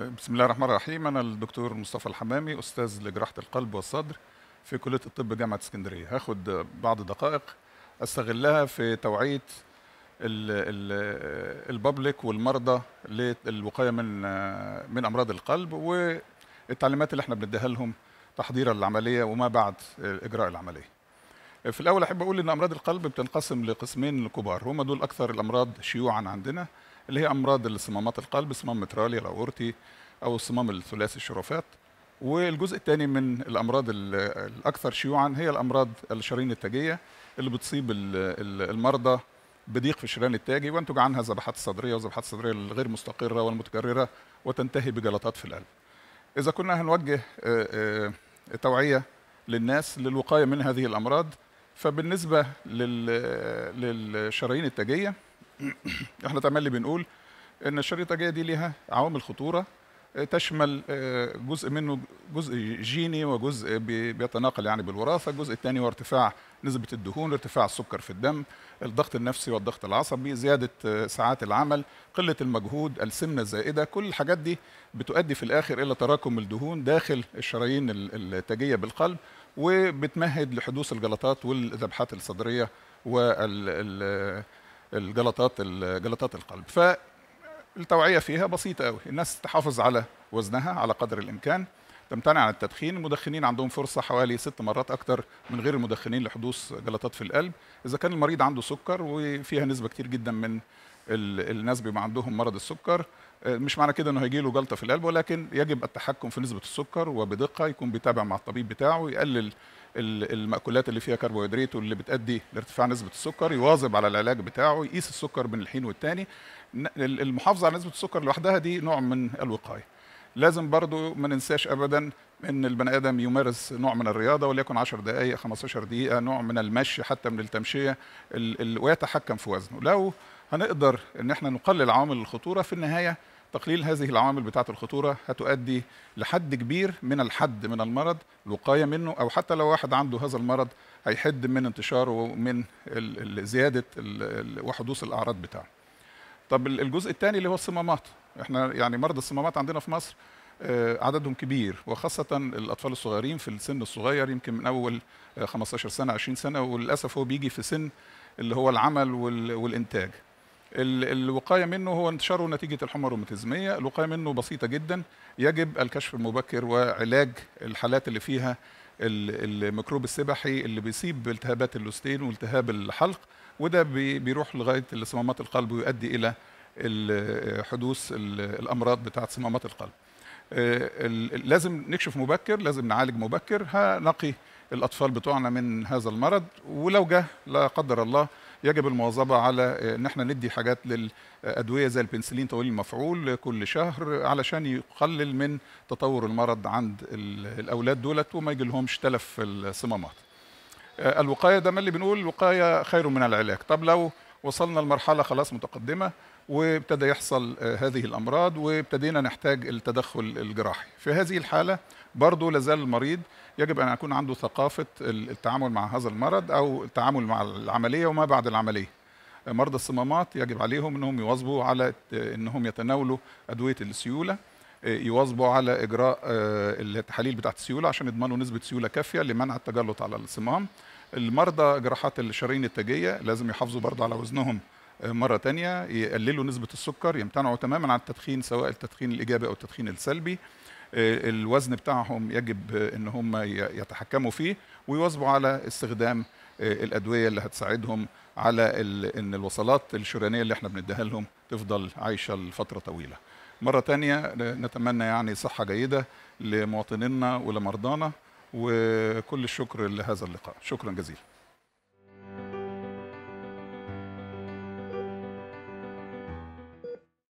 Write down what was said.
بسم الله الرحمن الرحيم أنا الدكتور مصطفى الحمامي أستاذ لجراحة القلب والصدر في كلية الطب جامعة اسكندرية هاخد بعض دقائق أستغلها في توعية الببليك والمرضى للوقاية من من أمراض القلب والتعليمات اللي احنا بنديها لهم تحضيرا للعملية وما بعد إجراء العملية في الأول أحب أقول إن أمراض القلب بتنقسم لقسمين كبار هما دول أكثر الأمراض شيوعا عندنا اللي هي امراض الصمامات القلب صمام مترالي الاورتي او الصمام الثلاثي الشرفات والجزء الثاني من الامراض الاكثر شيوعا هي الامراض الشرايين التاجيه اللي بتصيب المرضى بضيق في الشريان التاجي وينتج عنها ذبحات الصدريه وذبحات الصدريه الغير مستقره والمتكرره وتنتهي بجلطات في القلب. اذا كنا هنوجه آه، آه، توعيه للناس للوقايه من هذه الامراض فبالنسبه للشرايين التاجيه احنا تملي بنقول ان الشريطه الجايه دي ليها عوامل خطوره آه، تشمل آه، جزء منه جزء جيني وجزء بيتناقل يعني بالوراثه، الجزء الثاني هو ارتفاع نسبه الدهون، ارتفاع السكر في الدم، الضغط النفسي والضغط العصبي، زياده آه، ساعات العمل، قله المجهود، السمنه الزائده، كل الحاجات دي بتؤدي في الاخر الى تراكم الدهون داخل الشرايين التاجيه بالقلب وبتمهد لحدوث الجلطات والذبحات الصدريه وال الجلطات جلطات القلب فالتوعيه فيها بسيطه قوي الناس تحافظ على وزنها على قدر الامكان تمتنع عن التدخين المدخنين عندهم فرصة حوالي ست مرات أكتر من غير المدخنين لحدوث جلطات في القلب إذا كان المريض عنده سكر وفيها نسبة كتير جدا من الناس بيبقى عندهم مرض السكر آه، مش معنى كده انه هيجي له جلطه في القلب ولكن يجب التحكم في نسبه السكر وبدقه يكون بيتابع مع الطبيب بتاعه يقلل المأكولات اللي فيها كربوهيدرات واللي بتؤدي لارتفاع نسبه السكر يواظب على العلاج بتاعه يقيس السكر بين الحين والتاني المحافظه على نسبه السكر لوحدها دي نوع من الوقايه لازم برضو ما ننساش ابدا ان البني ادم يمارس نوع من الرياضه وليكن 10 دقائق 15 دقيقه نوع من المشي حتى من التمشيه ويتحكم في وزنه لو هنقدر ان احنا نقلل عوامل الخطوره في النهايه تقليل هذه العوامل بتاعه الخطوره هتؤدي لحد كبير من الحد من المرض الوقايه منه او حتى لو واحد عنده هذا المرض هيحد من انتشاره ومن زياده وحدوث الاعراض بتاعه طب الجزء الثاني اللي هو الصمامات احنا يعني مرضى الصمامات عندنا في مصر آه، عددهم كبير وخاصة الأطفال الصغيرين في السن الصغير يمكن من أول 15 آه، سنة 20 سنة وللأسف هو بيجي في سن اللي هو العمل والإنتاج الوقاية منه هو انتشاره نتيجة الحمى الروماتيزمية الوقاية منه بسيطة جدا يجب الكشف المبكر وعلاج الحالات اللي فيها الميكروب السبحي اللي بيصيب بالتهابات اللوستين والتهاب الحلق وده بيروح لغايه صمامات القلب ويؤدي الى حدوث الامراض بتاعه صمامات القلب. آه، لازم نكشف مبكر، لازم نعالج مبكر، هنقي الاطفال بتوعنا من هذا المرض ولو جه لا قدر الله يجب المواظبه على آه، ان احنا ندي حاجات للادويه زي البنسلين طويل المفعول كل شهر علشان يقلل من تطور المرض عند الاولاد دولت وما يجيلهمش تلف الصمامات آه، الوقايه ده ما اللي بنقول الوقايه خير من العلاج طب لو وصلنا لمرحله خلاص متقدمه وابتدى يحصل آه، هذه الامراض وابتدينا نحتاج التدخل الجراحي في هذه الحاله برضه لازال المريض يجب ان يكون عنده ثقافه التعامل مع هذا المرض او التعامل مع العمليه وما بعد العمليه مرضى الصمامات يجب عليهم انهم يواظبوا على انهم يتناولوا ادويه السيوله يواظبوا على اجراء آه، التحاليل بتاعه السيوله عشان يضمنوا نسبه سيوله كافيه لمنع التجلط على الصمام المرضى جراحات الشرايين التاجيه لازم يحافظوا برضه على وزنهم آه، مره تانية يقللوا نسبه السكر يمتنعوا تماما عن التدخين سواء التدخين الايجابي او التدخين السلبي آه، الوزن بتاعهم يجب ان هم يتحكموا فيه ويواظبوا على استخدام الادويه اللي هتساعدهم على ان الوصلات الشريانيه اللي احنا بنديها لهم تفضل عايشه لفتره طويله مرة تانية نتمنى يعني صحة جيدة لمواطنينا ولمرضانا وكل الشكر لهذا اللقاء شكرا جزيلا